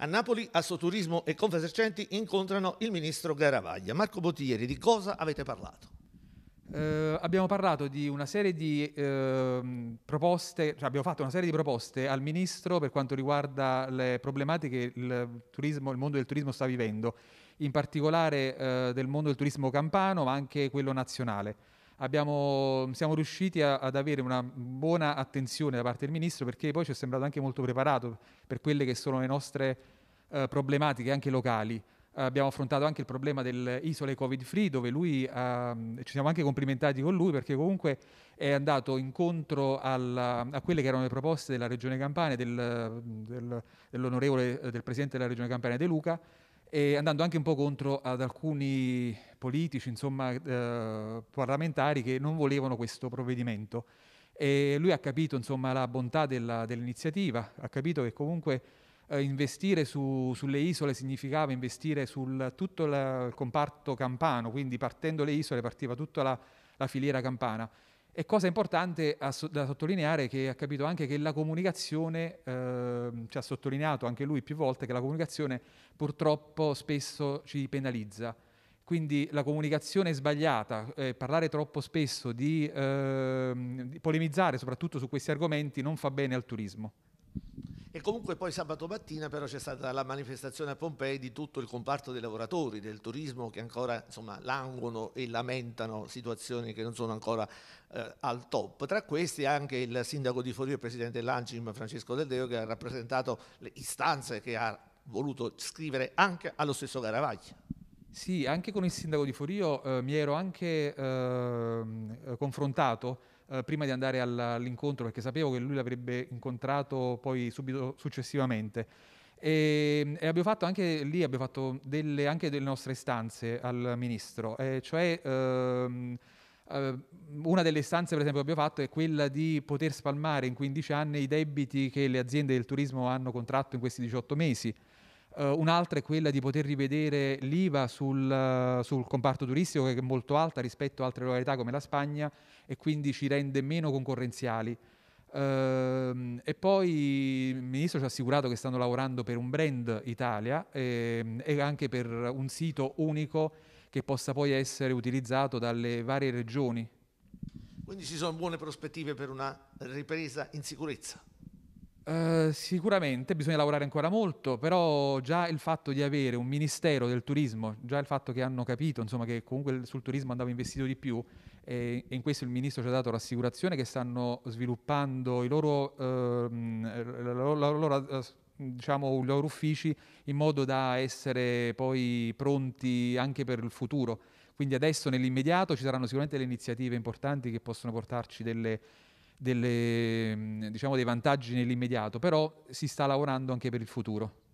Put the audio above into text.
A Napoli Assoturismo e Confesercenti incontrano il ministro Garavaglia. Marco Bottieri, di cosa avete parlato? Eh, abbiamo parlato di una serie di eh, proposte, cioè abbiamo fatto una serie di proposte al ministro per quanto riguarda le problematiche che il, turismo, il mondo del turismo sta vivendo, in particolare eh, del mondo del turismo campano, ma anche quello nazionale abbiamo, siamo riusciti a, ad avere una buona attenzione da parte del Ministro perché poi ci è sembrato anche molto preparato per quelle che sono le nostre eh, problematiche anche locali. Eh, abbiamo affrontato anche il problema delle isole Covid Free, dove lui, eh, ci siamo anche complimentati con lui perché comunque è andato incontro alla, a quelle che erano le proposte della Regione Campania, del, del, dell'onorevole, del Presidente della Regione Campania De Luca, e andando anche un po' contro ad alcuni politici, insomma, eh, parlamentari che non volevano questo provvedimento. E lui ha capito insomma, la bontà della, dell'iniziativa, ha capito che comunque eh, investire su, sulle isole significava investire su tutto la, il comparto campano, quindi partendo le isole partiva tutta la, la filiera campana. E cosa importante da sottolineare è che ha capito anche che la comunicazione, eh, ci ha sottolineato anche lui più volte, che la comunicazione purtroppo spesso ci penalizza. Quindi la comunicazione sbagliata, eh, parlare troppo spesso, di, eh, di polemizzare soprattutto su questi argomenti non fa bene al turismo. E comunque poi sabato mattina però c'è stata la manifestazione a Pompei di tutto il comparto dei lavoratori del turismo che ancora insomma, languono e lamentano situazioni che non sono ancora eh, al top. Tra questi anche il sindaco di Forio e presidente dell'Ancim Francesco Del Deo che ha rappresentato le istanze che ha voluto scrivere anche allo stesso Garavaglia. Sì, anche con il sindaco di Forio eh, mi ero anche ehm, eh, confrontato eh, prima di andare all'incontro perché sapevo che lui l'avrebbe incontrato poi subito successivamente. E, ehm, e abbiamo fatto anche lì abbiamo fatto delle, anche delle nostre istanze al ministro, eh, cioè ehm, eh, una delle istanze per esempio che abbiamo fatto è quella di poter spalmare in 15 anni i debiti che le aziende del turismo hanno contratto in questi 18 mesi. Uh, un'altra è quella di poter rivedere l'IVA sul, uh, sul, comparto turistico che è molto alta rispetto a altre località come la Spagna e quindi ci rende meno concorrenziali. Uh, e poi il ministro ci ha assicurato che stanno lavorando per un brand Italia e, ehm, e anche per un sito unico che possa poi essere utilizzato dalle varie regioni. Quindi ci sono buone prospettive per una ripresa in sicurezza. Eh, sicuramente bisogna lavorare ancora molto, però già il fatto di avere un ministero del turismo, già il fatto che hanno capito insomma, che comunque sul turismo andava investito di più, e in questo il ministro ci ha dato l'assicurazione che stanno sviluppando i loro, ehm, loro, loro, eh, diciamo, loro uffici in modo da essere poi pronti anche per il futuro. Quindi adesso nell'immediato ci saranno sicuramente le iniziative importanti che possono portarci delle delle, mm, diciamo, dei vantaggi nell'immediato, però si sta lavorando anche per il futuro.